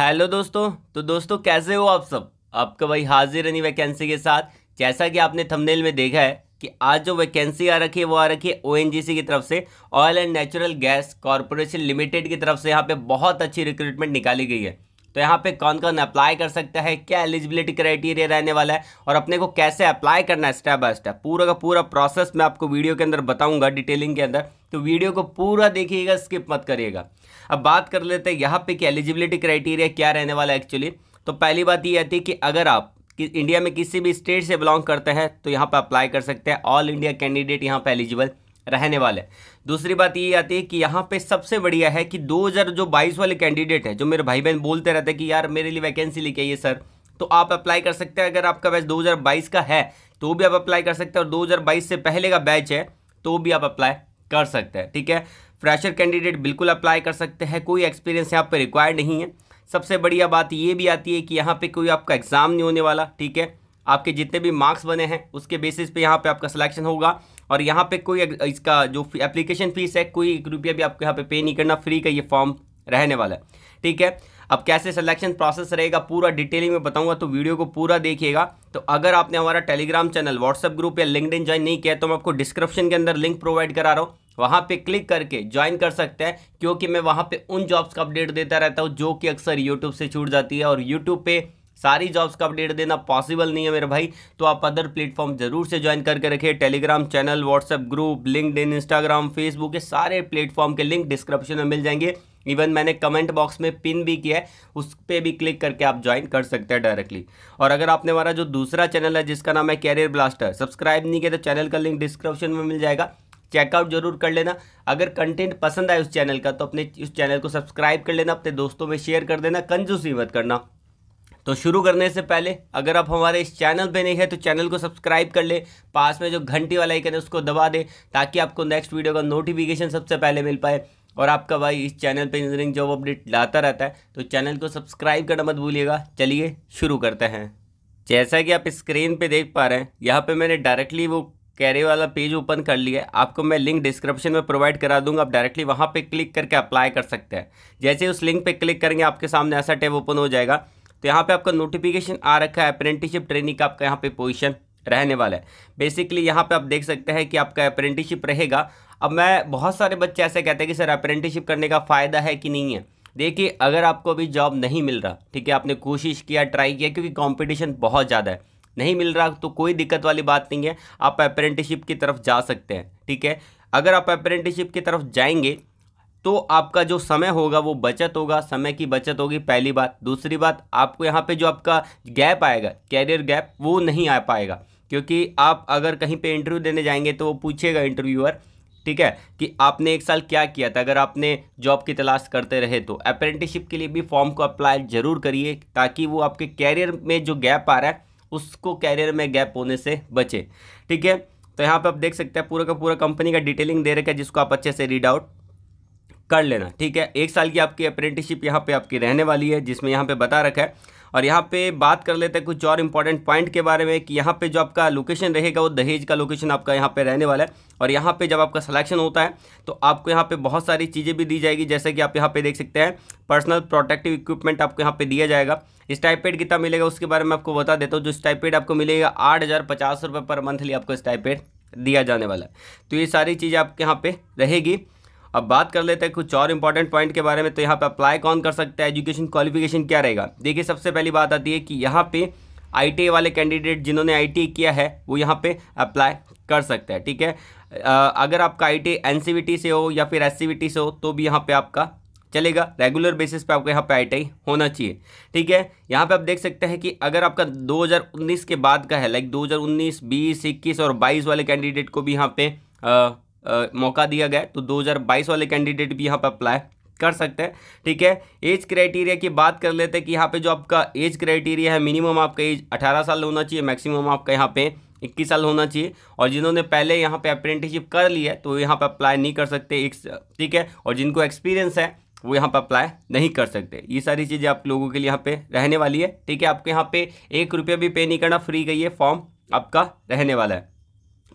hello दोस्तों तो दोस्तों कैसे हो आप सब आपका भाई हाजिर रनी वैकेंसी के साथ जैसा कि आपने थंबनेल में देखा है कि आज जो वैकेंसी आ रखी है वो आ रखी है ओ की तरफ से oil and natural gas corporation limited की तरफ से यहाँ पे बहुत अच्छी रिक्रूटमेंट निकाली गई है तो यहाँ पे कौन कौन अप्लाई कर सकता है क्या एलिजिबिलिटी क्राइटेरिया रहने वाला है और अपने को कैसे अप्लाई करना है स्टेप बाय स्टेप पूरा का पूरा प्रोसेस मैं आपको वीडियो के अंदर बताऊंगा डिटेलिंग के अंदर तो वीडियो को पूरा देखिएगा स्किप मत करिएगा अब बात कर लेते हैं यहाँ पे कि एलिजिबिलिटी क्राइटेरिया क्या रहने वाला है एक्चुअली तो पहली बात ये आती है कि अगर आप कि इंडिया में किसी भी स्टेट से बिलोंग करते हैं तो यहाँ पर अप्लाई कर सकते हैं ऑल इंडिया कैंडिडेट यहाँ पर एलिजिबल रहने वाले दूसरी बात ये आती है कि यहाँ पे सबसे बढ़िया है कि 2000 जो बाईस वाले कैंडिडेट हैं जो मेरे भाई बहन बोलते रहते हैं कि यार मेरे लिए वैकेंसी लेके ये सर तो आप अप्लाई कर सकते हैं अगर आपका बैच 2022 का है तो भी आप अप्लाई कर सकते हैं और 2022 से पहले का बैच है तो भी आप अप्लाई कर सकते हैं ठीक है फ्रेशर कैंडिडेट बिल्कुल अप्लाई कर सकते हैं कोई एक्सपीरियंस यहाँ पर रिक्वायर्ड नहीं है सबसे बढ़िया बात ये भी आती है कि यहाँ पर कोई आपका एग्ज़ाम नहीं होने वाला ठीक है आपके जितने भी मार्क्स बने हैं उसके बेसिस पे यहाँ पे आपका सिलेक्शन होगा और यहाँ पे कोई इसका जो एप्लीकेशन फीस है कोई एक रुपया भी आपको यहाँ पे पे नहीं करना फ्री का ये फॉर्म रहने वाला है ठीक है अब कैसे सिलेक्शन प्रोसेस रहेगा पूरा डिटेलिंग में बताऊंगा तो वीडियो को पूरा देखिएगा तो अगर आपने हमारा टेलीग्राम चैनल व्हाट्सअप ग्रुप या लिंकड ज्वाइन नहीं किया तो मैं आपको डिस्क्रिप्शन के अंदर लिंक प्रोवाइड करा रहा हूँ वहाँ पे क्लिक करके ज्वाइन कर सकते हैं क्योंकि मैं वहाँ पे उन जॉब्स का अपडेट देता रहता हूँ जो कि अक्सर यूट्यूब से छूट जाती है और यूट्यूब पे सारी जॉब्स का अपडेट देना पॉसिबल नहीं है मेरे भाई तो आप अदर प्लेटफॉर्म जरूर से ज्वाइन करके रखिए Telegram channel WhatsApp group LinkedIn Instagram Facebook ये सारे प्लेटफॉर्म के लिंक डिस्क्रिप्शन में मिल जाएंगे इवन मैंने कमेंट बॉक्स में पिन भी किया है उस पर भी क्लिक करके आप ज्वाइन कर सकते हैं डायरेक्टली और अगर आपने हमारा जो दूसरा चैनल है जिसका नाम है कैरियर ब्लास्टर सब्सक्राइब नहीं किया तो चैनल का लिंक डिस्क्रिप्शन में मिल जाएगा चेकआउट जरूर कर लेना अगर कंटेंट पसंद आए उस चैनल का तो अपने उस चैनल को सब्सक्राइब कर लेना अपने दोस्तों में शेयर कर देना कंजूसी मत करना तो शुरू करने से पहले अगर आप हमारे इस चैनल पे नहीं है तो चैनल को सब्सक्राइब कर ले पास में जो घंटी वाला आइकन है उसको दबा दे ताकि आपको नेक्स्ट वीडियो का नोटिफिकेशन सबसे पहले मिल पाए और आपका भाई इस चैनल पे इंजीनियरिंग जॉब अपडेट लाता रहता है तो चैनल को सब्सक्राइब करना मत भूलिएगा चलिए शुरू करते हैं जैसा कि आप स्क्रीन पर देख पा रहे हैं यहाँ पर मैंने डायरेक्टली वो कैरे वाला पेज ओपन कर लिया है आपको मैं लिंक डिस्क्रिप्शन में प्रोवाइड करा दूंगा आप डायरेक्टली वहाँ पे क्लिक करके अप्लाई कर सकते हैं जैसे उस लिंक पे क्लिक करेंगे आपके सामने ऐसा टैब ओपन हो जाएगा तो यहाँ पे आपका नोटिफिकेशन आ रखा है अप्रेंटिसशिप ट्रेनिंग का आपका यहाँ पे पोजीशन रहने वाला है बेसिकली यहाँ पे आप देख सकते हैं कि आपका अप्रेंटिसशिप रहेगा अब मैं बहुत सारे बच्चे ऐसे कहते हैं कि सर अप्रेंटिसशिप करने का फ़ायदा है कि नहीं है देखिए अगर आपको अभी जॉब नहीं मिल रहा ठीक है आपने कोशिश किया ट्राई किया क्योंकि कॉम्पिटिशन बहुत ज़्यादा है नहीं मिल रहा तो कोई दिक्कत वाली बात नहीं है आप अप्रेंटिसशिप की तरफ जा सकते हैं ठीक है अगर आप अप्रेंटिसशिप की तरफ जाएंगे तो आपका जो समय होगा वो बचत होगा समय की बचत होगी पहली बात दूसरी बात आपको यहाँ पे जो आपका गैप आएगा कैरियर गैप वो नहीं आ पाएगा क्योंकि आप अगर कहीं पे इंटरव्यू देने जाएंगे तो वो पूछेगा इंटरव्यूअर ठीक है कि आपने एक साल क्या किया था अगर आपने जॉब की तलाश करते रहे तो अप्रेंटिसशिप के लिए भी फॉर्म को अप्लाई जरूर करिए ताकि वो आपके कैरियर में जो गैप आ रहा है उसको कैरियर में गैप होने से बचे ठीक है तो यहाँ पे आप देख सकते हैं पूरा का पूरा कंपनी का डिटेलिंग दे रखा है जिसको आप अच्छे से रीड आउट कर लेना ठीक है एक साल की आपकी अप्रेंटिसशिप यहाँ पे आपकी रहने वाली है जिसमें यहाँ पे बता रखा है और यहाँ पे बात कर लेते हैं कुछ और इम्पॉर्टेंट पॉइंट के बारे में कि यहाँ पे जो आपका लोकेशन रहेगा वो दहेज का लोकेशन आपका यहाँ पे रहने वाला है और यहाँ पे जब आपका सिलेक्शन होता है तो आपको यहाँ पे बहुत सारी चीज़ें भी दी जाएगी जैसे कि आप यहाँ पे देख सकते हैं पर्सनल प्रोटेक्टिव इक्विपमेंट आपको यहाँ पर दिया जाएगा स्टाइपेड कितना मिलेगा उसके बारे में आपको बता देता हूँ जो स्टाइपेड आपको मिलेगा आठ हज़ार पचास रुपये पर मंथली आपको स्टाइपेड दिया जाने वाला है तो ये सारी चीज़ें आपके यहाँ पर रहेगी अब बात कर लेते हैं कुछ और इंपॉर्टेंट पॉइंट के बारे में तो यहाँ पे अप्लाई कौन कर सकता है एजुकेशन क्वालिफिकेशन क्या रहेगा देखिए सबसे पहली बात आती है कि यहाँ पे आई वाले कैंडिडेट जिन्होंने आई किया है वो यहाँ पे अप्लाई कर सकते हैं ठीक है अगर आपका आई टी e से हो या फिर एस e से हो तो भी यहाँ पर आपका चलेगा रेगुलर बेसिस पे आपको यहाँ पे आई होना चाहिए ठीक है यहाँ पे आप देख सकते हैं कि अगर आपका 2019 के बाद का है लाइक 2019, 20, 21 और 22 वाले कैंडिडेट को भी यहाँ पे मौका दिया गया तो 2022 वाले कैंडिडेट भी यहाँ पर अप्लाई कर सकते हैं ठीक है एज क्राइटेरिया की बात कर लेते हैं कि यहाँ पे जो आपका एज क्राइटेरिया है मिनिमम आपका एज 18 साल होना चाहिए मैक्सिमम आपका यहाँ पे 21 साल होना चाहिए और जिन्होंने पहले यहाँ पे अप्रेंटिसशिप कर ली है तो यहाँ पे अप्लाई नहीं कर सकते ठीक है और जिनको एक्सपीरियंस है वो यहाँ पर अप्लाई नहीं कर सकते ये सारी चीज़ें आप लोगों के लिए यहाँ पे रहने वाली है ठीक है आपको यहाँ पे एक रुपया भी पे नहीं करना फ्री का ये फॉर्म आपका रहने वाला है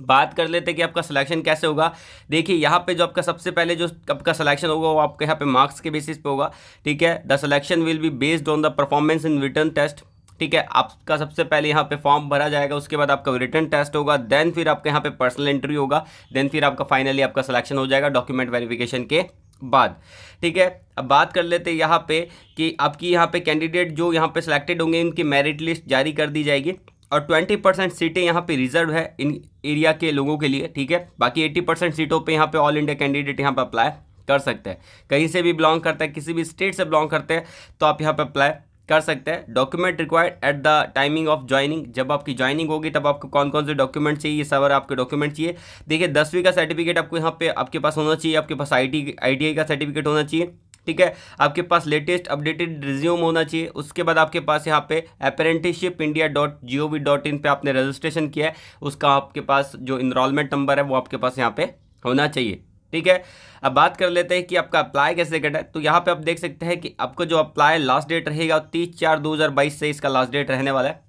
बात कर लेते हैं कि आपका सिलेक्शन कैसे होगा देखिए यहाँ पे जो आपका सबसे पहले जो आपका सिलेक्शन होगा वो आपके यहाँ पे मार्क्स के बेसिस पे होगा ठीक है the selection will be based on the performance in written test ठीक है आपका सबसे पहले यहाँ पे फॉर्म भरा जाएगा उसके बाद आपका रिटर्न टेस्ट होगा देन फिर आपके यहाँ पे पर्सनल इंटरव्यू होगा देन फिर आपका फाइनली आपका सिलेक्शन हो जाएगा डॉक्यूमेंट वेरिफिकेशन के बाद ठीक है अब बात कर लेते हैं यहाँ पे कि आपकी यहाँ पे कैंडिडेट जो यहाँ पे सिलेक्टेड होंगे उनकी मेरिट लिस्ट जारी कर दी जाएगी और ट्वेंटी परसेंट सीटें यहाँ पे रिजर्व है इन एरिया के लोगों के लिए ठीक है बाकी एट्टी परसेंट सीटों पे यहाँ पे ऑल इंडिया कैंडिडेट यहाँ पे अप्लाई कर सकते हैं कहीं से भी बिलोंग करता है किसी भी स्टेट से बिलोंग करते हैं तो आप यहाँ पे अप्लाई कर सकते हैं document required at the timing of joining जब आपकी ज्वाइनिंग होगी तब आपको कौन कौन से डॉक्यूमेंट चाहिए ये सारे आपके डॉक्यूमेंट चाहिए देखिए दसवीं का सर्टिफिकेट आपको यहाँ पे आपके पास होना चाहिए आपके पास आई टी आई का सर्टिफिकेट होना चाहिए ठीक है आपके पास लेटेस्ट अपडेटेड रिज्यूम होना चाहिए उसके बाद आपके पास यहाँ पे apprenticeship India dot G O V dot in पर आपने रजिस्ट्रेशन किया है उसका आपके पास जो इनरोलमेंट नंबर है वो आपके पास यहाँ पे होना चाहिए ठीक है अब बात कर लेते हैं कि आपका अप्लाई कैसे करना है तो यहाँ पे आप देख सकते हैं कि आपको जो अप्लाई लास्ट डेट रहेगा तीस चार दो हज़ार बाईस से इसका लास्ट डेट रहने वाला है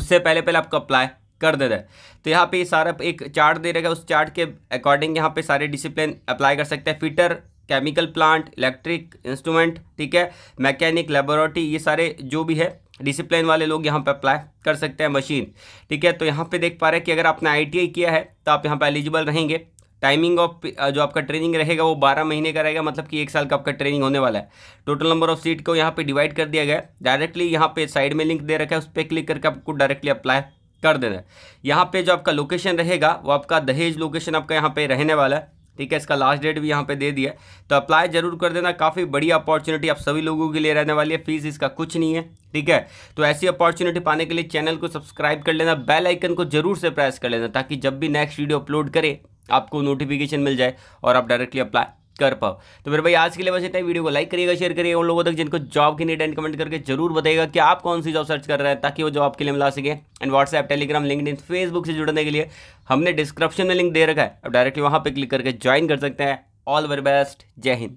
उससे पहले पहले आपको अप्लाई कर देता है तो यहाँ पे सारा एक चार्ट दे रहेगा उस चार्ट के अकॉर्डिंग यहाँ पे सारे डिसिप्लिन अप्लाई कर सकते हैं fitter chemical plant electric instrument ठीक है मैकेनिक लेबोरेटरी ये सारे जो भी है डिसिप्लिन वाले लोग यहाँ पे अप्लाई कर सकते हैं मशीन ठीक है तो यहाँ पे देख पा रहे हैं कि अगर आपने आईटीआई किया है तो आप यहाँ पे एलिजिबल रहेंगे टाइमिंग ऑफ जो आपका ट्रेनिंग रहेगा वो बारह महीने का रहेगा मतलब कि एक साल का आपका ट्रेनिंग होने वाला है टोटल नंबर ऑफ सीट को यहाँ पे डिवाइड कर दिया गया है डायरेक्टली यहाँ पे साइड में लिंक दे रखा है उस पर क्लिक करके आपको डायरेक्टली अप्लाई कर देना है यहाँ पे जो आपका लोकेशन रहेगा वो आपका दहेज लोकेशन आपका यहाँ पे रहने वाला है ठीक है इसका लास्ट डेट भी यहाँ पे दे दिया तो अप्लाई जरूर कर देना काफ़ी बड़ी अपॉर्चुनिटी आप सभी लोगों के लिए रहने वाली है फीस इसका कुछ नहीं है ठीक है तो ऐसी अपॉर्चुनिटी पाने के लिए चैनल को सब्सक्राइब कर लेना बेल आइकन को जरूर से प्रेस कर लेना ताकि जब भी नेक्स्ट वीडियो अपलोड करें आपको नोटिफिकेशन मिल जाए और आप डायरेक्टली अप्लाई कर पाओ तो मेरे भाई आज के लिए बस इतना वीडियो को लाइक करिएगा शेयर करिएगा उन लोगों तक जिनको जॉब की नीड एंड कमेंट करके जरूर बताएगा कि आप कौन सी जॉब सर्च कर रहे हैं ताकि वो जॉब के लिए मिला सके and WhatsApp Telegram link Facebook से जुड़ने के लिए हमने डिस्क्रिप्शन में लिंक दे रखा है अब डायरेक्टली वहाँ पर क्लिक करके ज्वाइन कर सकते हैं ऑल वेरी बेस्ट जय हिंद